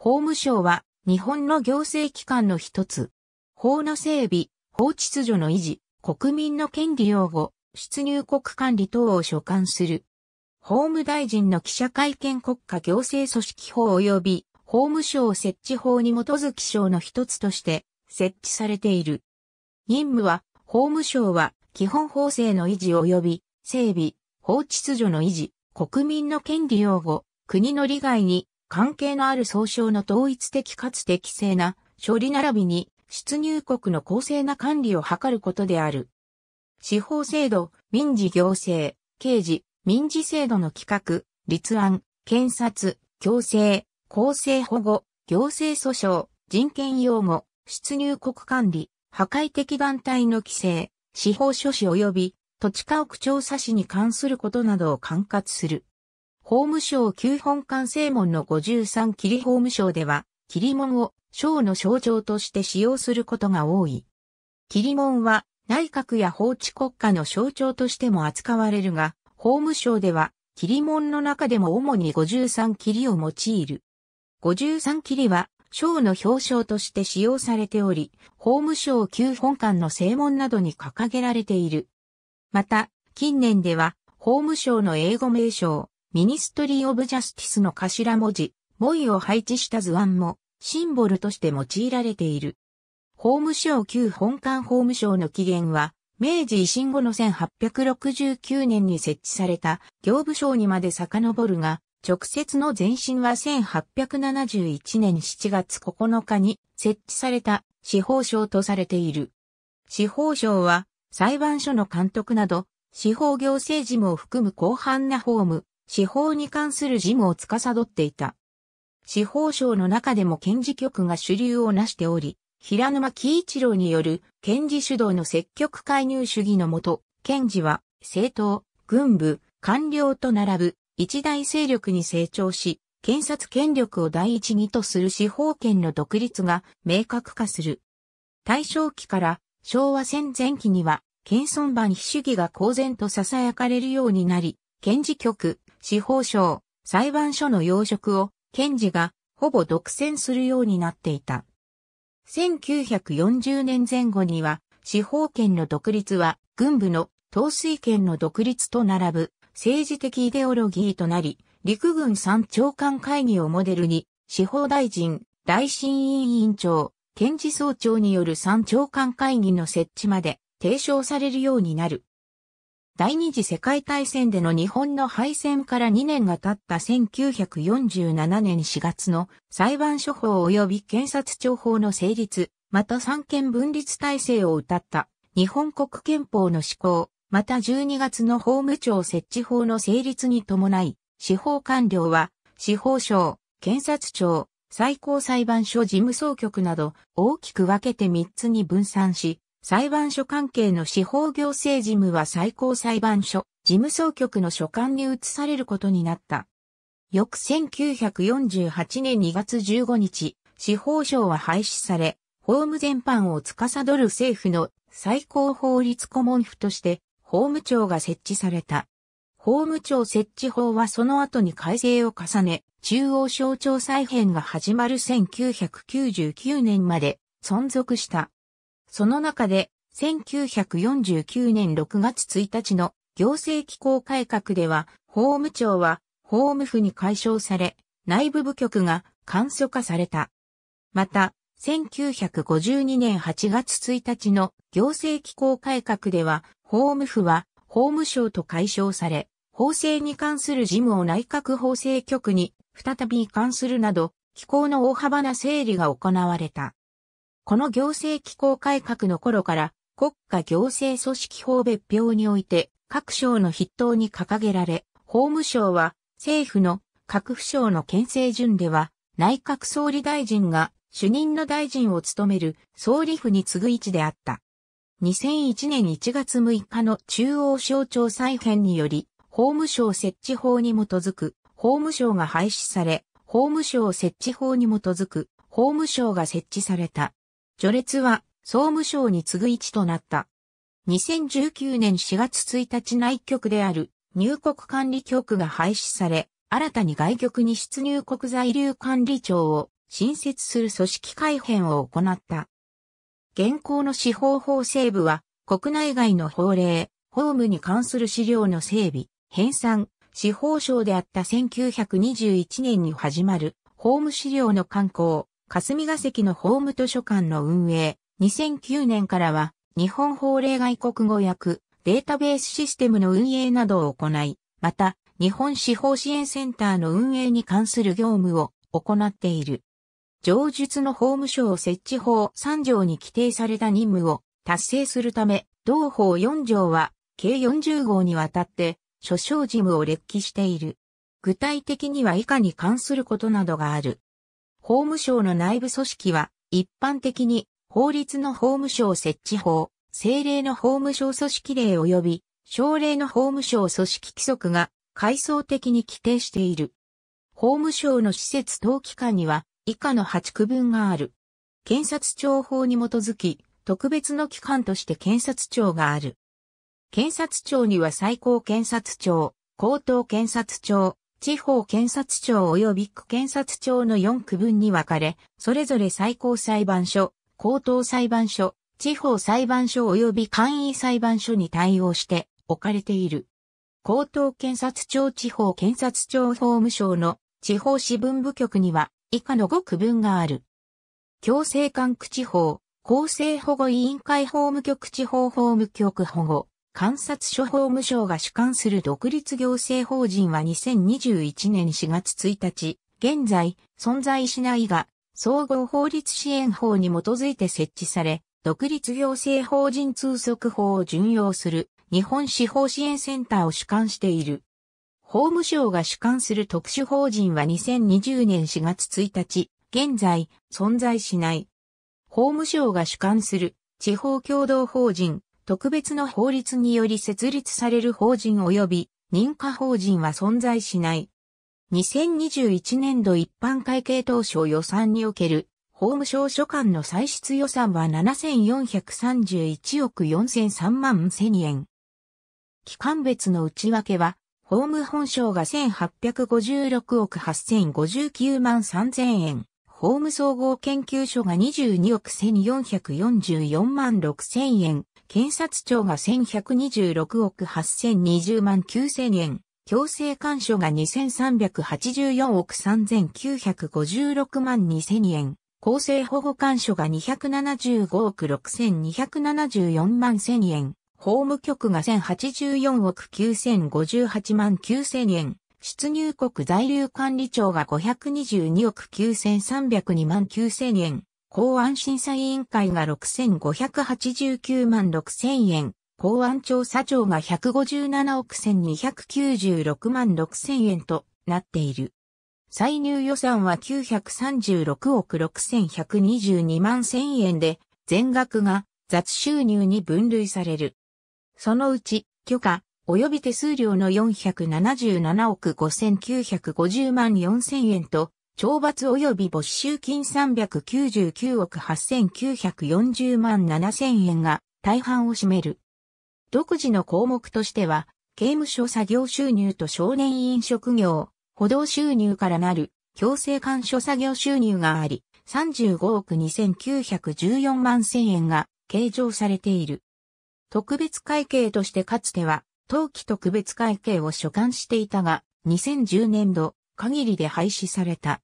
法務省は日本の行政機関の一つ。法の整備、法秩序の維持、国民の権利擁護、出入国管理等を所管する。法務大臣の記者会見国家行政組織法及び法務省設置法に基づき省の一つとして設置されている。任務は法務省は基本法制の維持及び整備、法秩序の維持、国民の権利擁護、国の利害に関係のある総称の統一的かつ適正な処理並びに出入国の公正な管理を図ることである。司法制度、民事行政、刑事、民事制度の企画、立案、検察、強制、公正保護、行政訴訟、人権擁護、出入国管理、破壊的団体の規制、司法書士及び土地家屋調査士に関することなどを管轄する。法務省旧本館正門の53霧法務省では、霧門を省の象徴として使用することが多い。霧門は内閣や法治国家の象徴としても扱われるが、法務省では霧門の中でも主に53霧を用いる。53霧は省の表彰として使用されており、法務省旧本館の正門などに掲げられている。また、近年では法務省の英語名称、ミニストリー・オブ・ジャスティスの頭文字、モイを配置した図案も、シンボルとして用いられている。法務省旧本館法務省の起源は、明治維新後の1869年に設置された行部省にまで遡るが、直接の前身は1871年7月9日に設置された司法省とされている。司法省は裁判所の監督など司法行政事務を含む広範な法務、司法に関する事務を司っていた。司法省の中でも検事局が主流をなしており、平沼喜一郎による検事主導の積極介入主義のもと、検事は政党、軍部、官僚と並ぶ一大勢力に成長し、検察権力を第一義とする司法権の独立が明確化する。大正期から昭和戦前期には、謙遜版非主義が公然と囁かれるようになり、検事局、司法省、裁判所の要職を、検事が、ほぼ独占するようになっていた。1940年前後には、司法権の独立は、軍部の統帥権の独立と並ぶ、政治的イデオロギーとなり、陸軍三長官会議をモデルに、司法大臣、大審委員長、検事総長による三長官会議の設置まで提唱されるようになる。第二次世界大戦での日本の敗戦から2年が経った1947年4月の裁判所法及び検察庁法の成立、また三権分立体制を謳った日本国憲法の施行、また12月の法務庁設置法の成立に伴い、司法官僚は司法省、検察庁、最高裁判所事務総局など大きく分けて3つに分散し、裁判所関係の司法行政事務は最高裁判所、事務総局の所管に移されることになった。翌1948年2月15日、司法省は廃止され、法務全般を司る政府の最高法律顧問府として法務庁が設置された。法務庁設置法はその後に改正を重ね、中央省庁再編が始まる1999年まで存続した。その中で、1949年6月1日の行政機構改革では、法務庁は法務府に解消され、内部部局が簡素化された。また、1952年8月1日の行政機構改革では、法務府は法務省と解消され、法制に関する事務を内閣法制局に再び移管するなど、機構の大幅な整理が行われた。この行政機構改革の頃から国家行政組織法別表において各省の筆頭に掲げられ、法務省は政府の各府省の憲政順では内閣総理大臣が主任の大臣を務める総理府に次ぐ位置であった。2001年1月6日の中央省庁再編により、法務省設置法に基づく法務省が廃止され、法務省設置法に基づく法務省が設置された。序列は総務省に次ぐ位置となった。2019年4月1日内局である入国管理局が廃止され、新たに外局に出入国在留管理庁を新設する組織改編を行った。現行の司法法制部は国内外の法令、法務に関する資料の整備、編纂、司法省であった1921年に始まる法務資料の刊行、霞が関の法務図書館の運営、2009年からは、日本法令外国語訳、データベースシステムの運営などを行い、また、日本司法支援センターの運営に関する業務を行っている。上述の法務省設置法3条に規定された任務を達成するため、同法4条は計40号にわたって所掌事務を列記している。具体的には以下に関することなどがある。法務省の内部組織は、一般的に、法律の法務省設置法、政令の法務省組織令及び、省令の法務省組織規則が、階層的に規定している。法務省の施設等機関には、以下の8区分がある。検察庁法に基づき、特別の機関として検察庁がある。検察庁には最高検察庁、高等検察庁、地方検察庁及び区検察庁の4区分に分かれ、それぞれ最高裁判所、高等裁判所、地方裁判所及び簡易裁判所に対応して置かれている。高等検察庁地方検察庁法務省の地方支分部局には以下の5区分がある。強制管区地方、厚生保護委員会法務局地方法務局保護、監察所法務省が主管する独立行政法人は2021年4月1日、現在存在しないが、総合法律支援法に基づいて設置され、独立行政法人通則法を準用する日本司法支援センターを主管している。法務省が主管する特殊法人は2020年4月1日、現在存在しない。法務省が主管する地方共同法人特別の法律により設立される法人及び認可法人は存在しない。2021年度一般会計当初予算における法務省所管の歳出予算は7431億4003万1000円。期間別の内訳は、法務本省が1856億8059万3000円、法務総合研究所が22億1444万6000円、検察庁が1126億8020万9000円、強制干渉が2384億3956万2000円、公正保護干渉が275億6274万1000円、法務局が1084億9058万9000円、出入国在留管理庁が522億9302万9000円、公安審査委員会が6589万6000円、公安調査庁が157億1296万6000円となっている。歳入予算は936億6122万1000円で、全額が雑収入に分類される。そのうち、許可、及び手数料の477億5950万4000円と、懲罰及び没収金399億8940万7000円が大半を占める。独自の項目としては、刑務所作業収入と少年飲食業、補導収入からなる強制干渉作業収入があり、35億2914万1000円が計上されている。特別会計としてかつては、当期特別会計を所管していたが、2010年度限りで廃止された。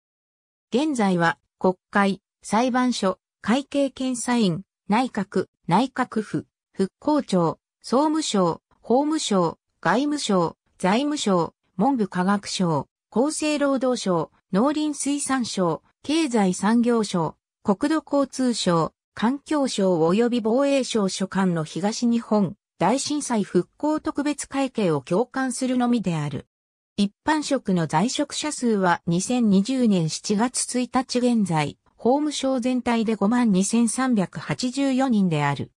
現在は国会、裁判所、会計検査院、内閣、内閣府、復興庁、総務省、法務省、外務省、財務省、文部科学省、厚生労働省、農林水産省、経済産業省、国土交通省、環境省及び防衛省所管の東日本大震災復興特別会計を共感するのみである。一般職の在職者数は2020年7月1日現在、法務省全体で52,384人である。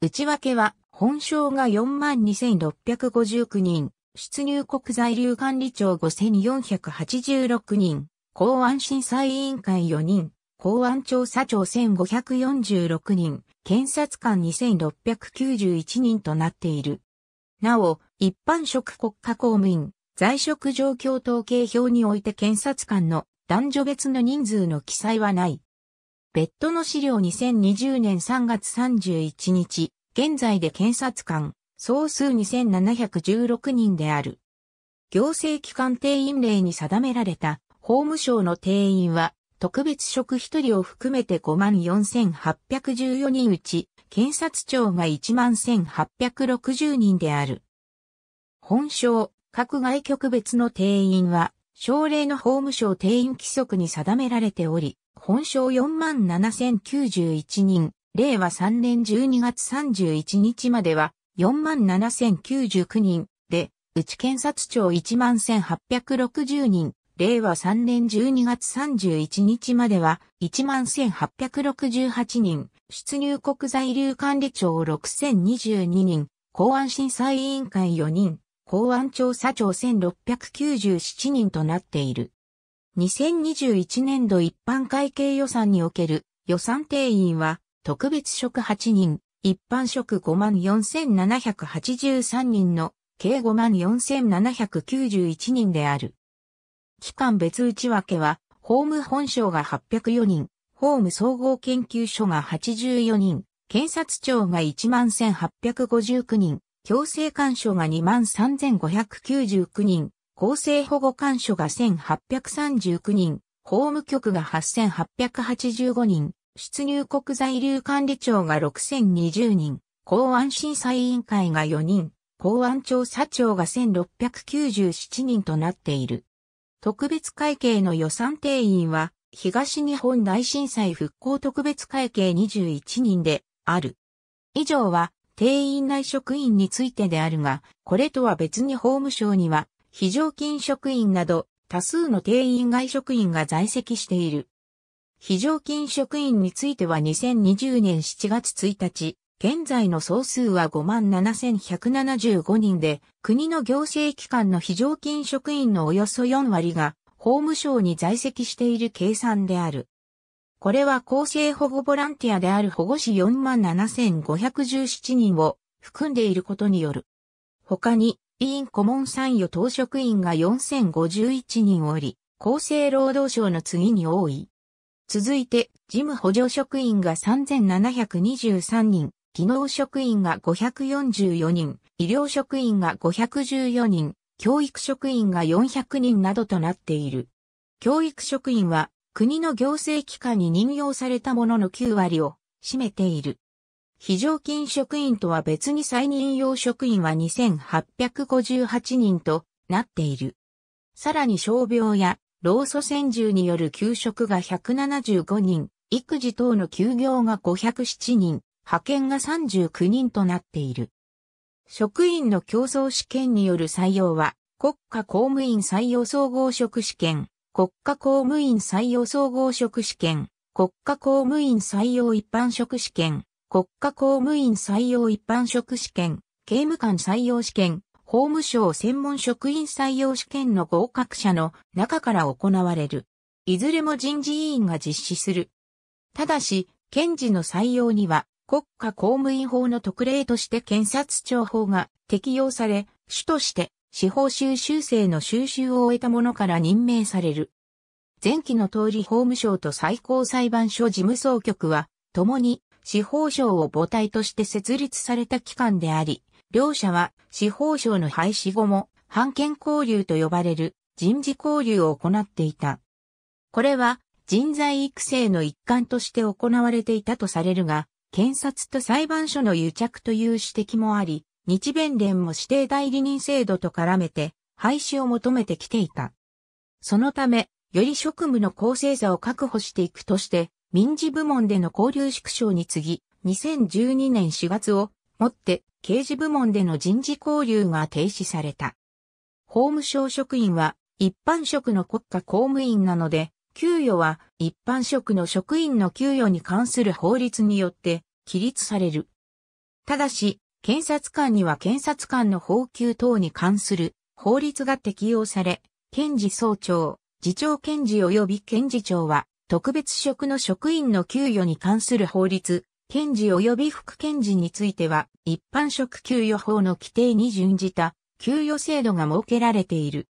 内訳は、本省が42,659人、出入国在留管理庁5,486人、公安審査委員会4人、公安調査庁1546人、検察官2691人となっている。なお、一般職国家公務員、在職状況統計表において検察官の男女別の人数の記載はない。別途の資料2020年3月31日、現在で検察官、総数2716人である。行政機関定員令に定められた法務省の定員は特別職1人を含めて54,814人うち検察庁が11,860人である。本省、各外局別の定員は、省令の法務省定員規則に定められており、本省47,091人、令和3年12月31日までは47,099人で、内検察庁11,860人、令和3年12月31日までは11,868人、出入国在留管理庁6,022人、公安審査委員会4人、公安調査庁1697人となっている。2021年度一般会計予算における予算定員は特別職8人、一般職54,783人の計54,791人である。期間別内訳は、法務本省が804人、法務総合研究所が84人、検察庁が11,859人、強制干渉が23,599人、厚生保護干渉が1,839人、法務局が8,885人、出入国在留管理庁が6,020人、公安審査委員会が4人、公安調査庁が1697人となっている。特別会計の予算定員は、東日本大震災復興特別会計21人である。以上は、定員内職員についてであるが、これとは別に法務省には、非常勤職員など多数の定員外職員が在籍している。非常勤職員については2020年7月1日、現在の総数は57,175人で、国の行政機関の非常勤職員のおよそ4割が、法務省に在籍している計算である。これは厚生保護ボランティアである保護士47,517人を含んでいることによる。他に、委員顧問参与当職員が4051人おり、厚生労働省の次に多い。続いて、事務補助職員が3723人、技能職員が544人、医療職員が514人、教育職員が400人などとなっている。教育職員は国の行政機関に任用されたもの9割を占めている。非常勤職員とは別に再任用職員は2858人となっている。さらに傷病や老祖先住による休職が175人、育児等の休業が507人、派遣が39人となっている。職員の競争試験による採用は、国家公務員採用総合職試験、国家公務員採用総合職試験、国家公務員採用一般職試験、国家公務員採用一般職試験、刑務官採用試験、法務省専門職員採用試験の合格者の中から行われる。いずれも人事委員が実施する。ただし、検事の採用には国家公務員法の特例として検察庁法が適用され、主として司法修習生の修習を終えた者から任命される。前期の通り法務省と最高裁判所事務総局は、共に司法省を母体として設立された機関であり、両者は司法省の廃止後も、判権交流と呼ばれる人事交流を行っていた。これは人材育成の一環として行われていたとされるが、検察と裁判所の癒着という指摘もあり、日弁連も指定代理人制度と絡めて廃止を求めてきていた。そのため、より職務の公正さを確保していくとして、民事部門での交流縮小に次ぎ、2012年4月をもって刑事部門での人事交流が停止された。法務省職員は一般職の国家公務員なので、給与は一般職の職員の給与に関する法律によって規律される。ただし、検察官には検察官の報給等に関する法律が適用され、検事総長、次長検事及び検事長は、特別職の職員の給与に関する法律、検事及び副検事については、一般職給与法の規定に準じた、給与制度が設けられている。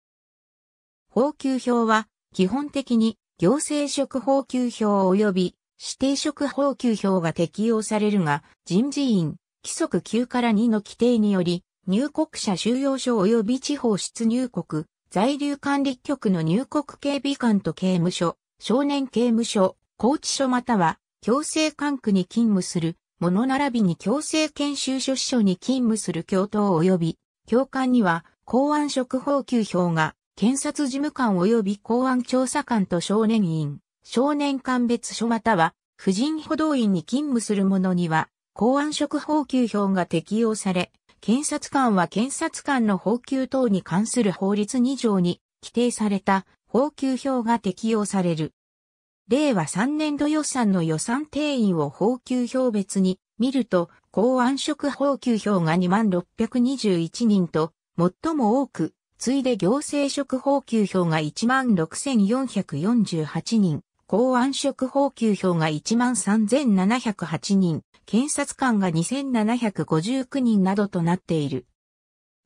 報給表は、基本的に、行政職報給表及び指定職報給表が適用されるが、人事院、規則9から2の規定により、入国者収容所及び地方出入国、在留管理局の入国警備官と刑務所、少年刑務所、拘置所または、強制管区に勤務する、者並びに強制研修所司所に勤務する教頭及び、教官には、公安職法給票が、検察事務官及び公安調査官と少年院、少年鑑別所または、婦人補導院に勤務する者には、公安職報給票が適用され、検察官は検察官の報給等に関する法律2条に規定された報給票が適用される。令和3年度予算の予算定員を報給票別に見ると、公安職報給票が2621人と最も多く、次いで行政職報給票が16,448人、公安職報給票が13,708人、検察官が2759人などとなっている。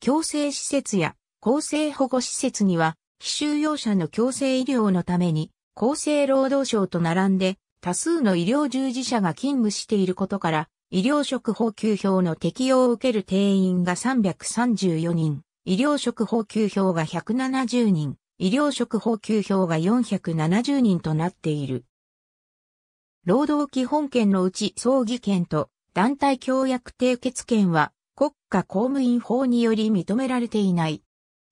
強制施設や厚生保護施設には、非収容者の強制医療のために、厚生労働省と並んで、多数の医療従事者が勤務していることから、医療職法給票の適用を受ける定員が334人、医療職法給票が170人、医療職法給票が470人となっている。労働基本権のうち葬儀権と団体協約締結権は国家公務員法により認められていない。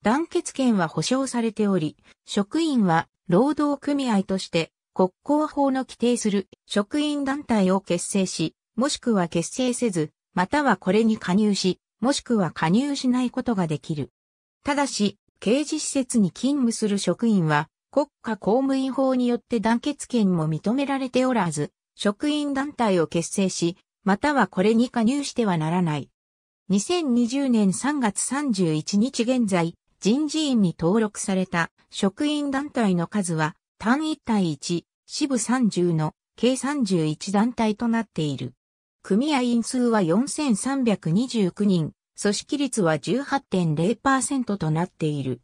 団結権は保障されており、職員は労働組合として国交法の規定する職員団体を結成し、もしくは結成せず、またはこれに加入し、もしくは加入しないことができる。ただし、刑事施設に勤務する職員は国家公務員法によって団結権も認められておらず、職員団体を結成し、またはこれに加入してはならない。2020年3月31日現在、人事院に登録された職員団体の数は単1対1、支部30の計31団体となっている。組合員数は4329人、組織率は18.0%となっている。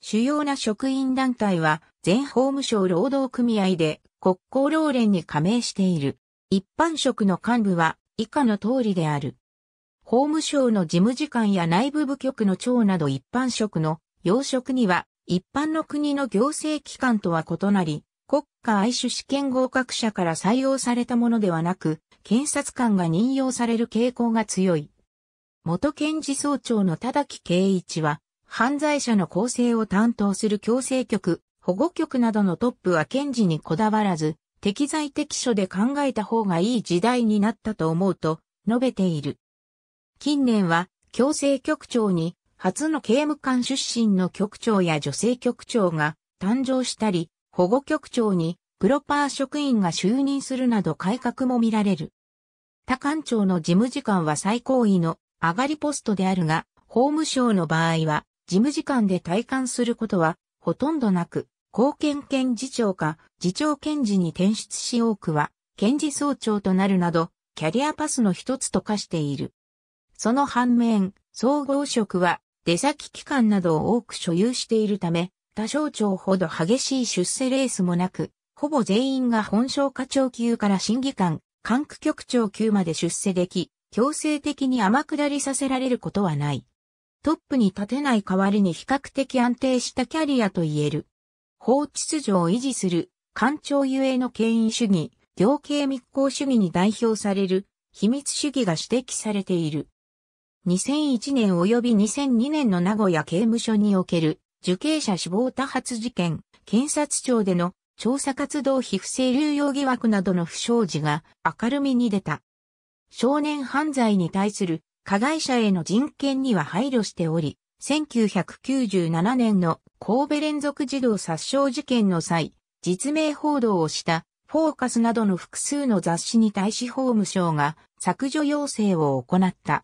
主要な職員団体は、全法務省労働組合で国交労連に加盟している。一般職の幹部は以下の通りである。法務省の事務次官や内部部局の長など一般職の要職には一般の国の行政機関とは異なり、国家愛種試験合格者から採用されたものではなく、検察官が任用される傾向が強い。元検事総長の田崎圭一は、犯罪者の構成を担当する矯正局、保護局などのトップは検事にこだわらず、適材適所で考えた方がいい時代になったと思うと述べている。近年は、矯正局長に、初の刑務官出身の局長や女性局長が誕生したり、保護局長にプロパー職員が就任するなど改革も見られる。他官庁の事務次官は最高位の上がりポストであるが、法務省の場合は事務次官で退官することは、ほとんどなく、後見検事長か、次長検事に転出し多くは、検事総長となるなど、キャリアパスの一つと化している。その反面、総合職は、出先機関などを多く所有しているため、他省庁ほど激しい出世レースもなく、ほぼ全員が本省課長級から審議官、管区局長級まで出世でき、強制的に天下りさせられることはない。トップに立てない代わりに比較的安定したキャリアと言える。法秩序を維持する、官庁ゆえの権威主義、行刑密行主義に代表される、秘密主義が指摘されている。2001年及び2002年の名古屋刑務所における受刑者死亡多発事件、検察庁での調査活動費不正流用疑惑などの不祥事が明るみに出た。少年犯罪に対する加害者への人権には配慮しており、1997年の神戸連続児童殺傷事件の際、実名報道をしたフォーカスなどの複数の雑誌に対し法務省が削除要請を行った。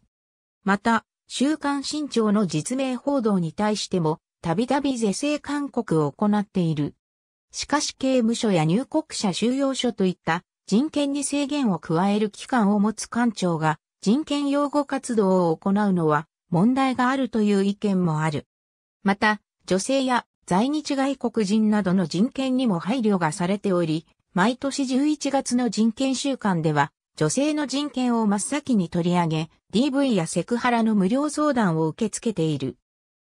また、週刊新潮の実名報道に対しても、たびたび是正勧告を行っている。しかし刑務所や入国者収容所といった人権に制限を加える機関を持つ官庁が人権擁護活動を行うのは問題があるという意見もある。また、女性や在日外国人などの人権にも配慮がされており、毎年11月の人権週間では、女性の人権を真っ先に取り上げ、DV やセクハラの無料相談を受け付けている。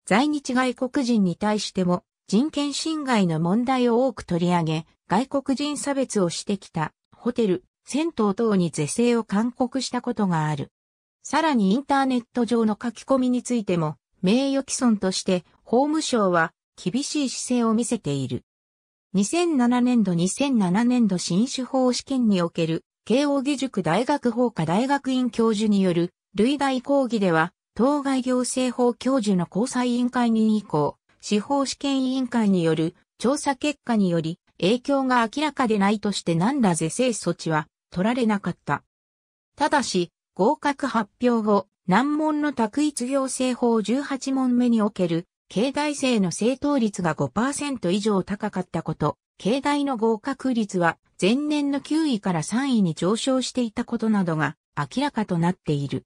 在日外国人に対しても、人権侵害の問題を多く取り上げ、外国人差別をしてきた、ホテル、銭湯等に是正を勧告したことがある。さらにインターネット上の書き込みについても、名誉毀損として法務省は厳しい姿勢を見せている。2007年度2007年度新種法試験における慶応義塾大学法科大学院教授による類大講義では、当該行政法教授の交際委員会に以降、司法試験委員会による調査結果により影響が明らかでないとして何ら是正措置は取られなかった。ただし、合格発表後、難問の択一行政法18問目における、経大生の正答率が5%以上高かったこと、経大の合格率は前年の9位から3位に上昇していたことなどが明らかとなっている。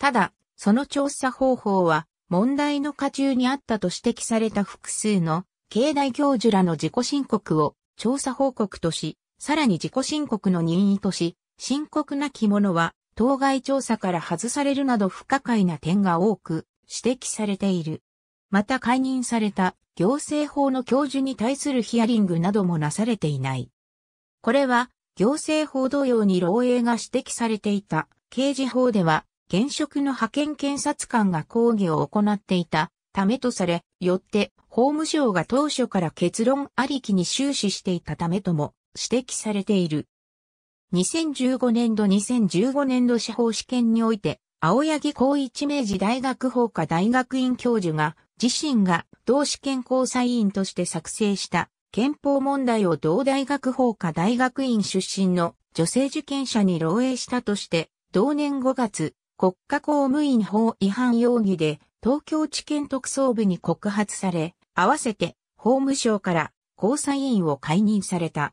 ただ、その調査方法は問題の過中にあったと指摘された複数の経大教授らの自己申告を調査報告とし、さらに自己申告の任意とし、深刻な着物は、当該調査から外されるなど不可解な点が多く指摘されている。また解任された行政法の教授に対するヒアリングなどもなされていない。これは行政法同様に漏洩が指摘されていた刑事法では現職の派遣検察官が抗議を行っていたためとされ、よって法務省が当初から結論ありきに終始していたためとも指摘されている。2015年度2015年度司法試験において、青柳光一明治大学法科大学院教授が、自身が同試験交際員として作成した憲法問題を同大学法科大学院出身の女性受験者に漏洩したとして、同年5月、国家公務員法違反容疑で東京地検特捜部に告発され、合わせて法務省から交際員を解任された。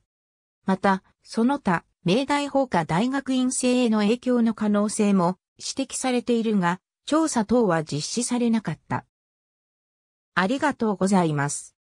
また、その他、明大法科大学院生への影響の可能性も指摘されているが、調査等は実施されなかった。ありがとうございます。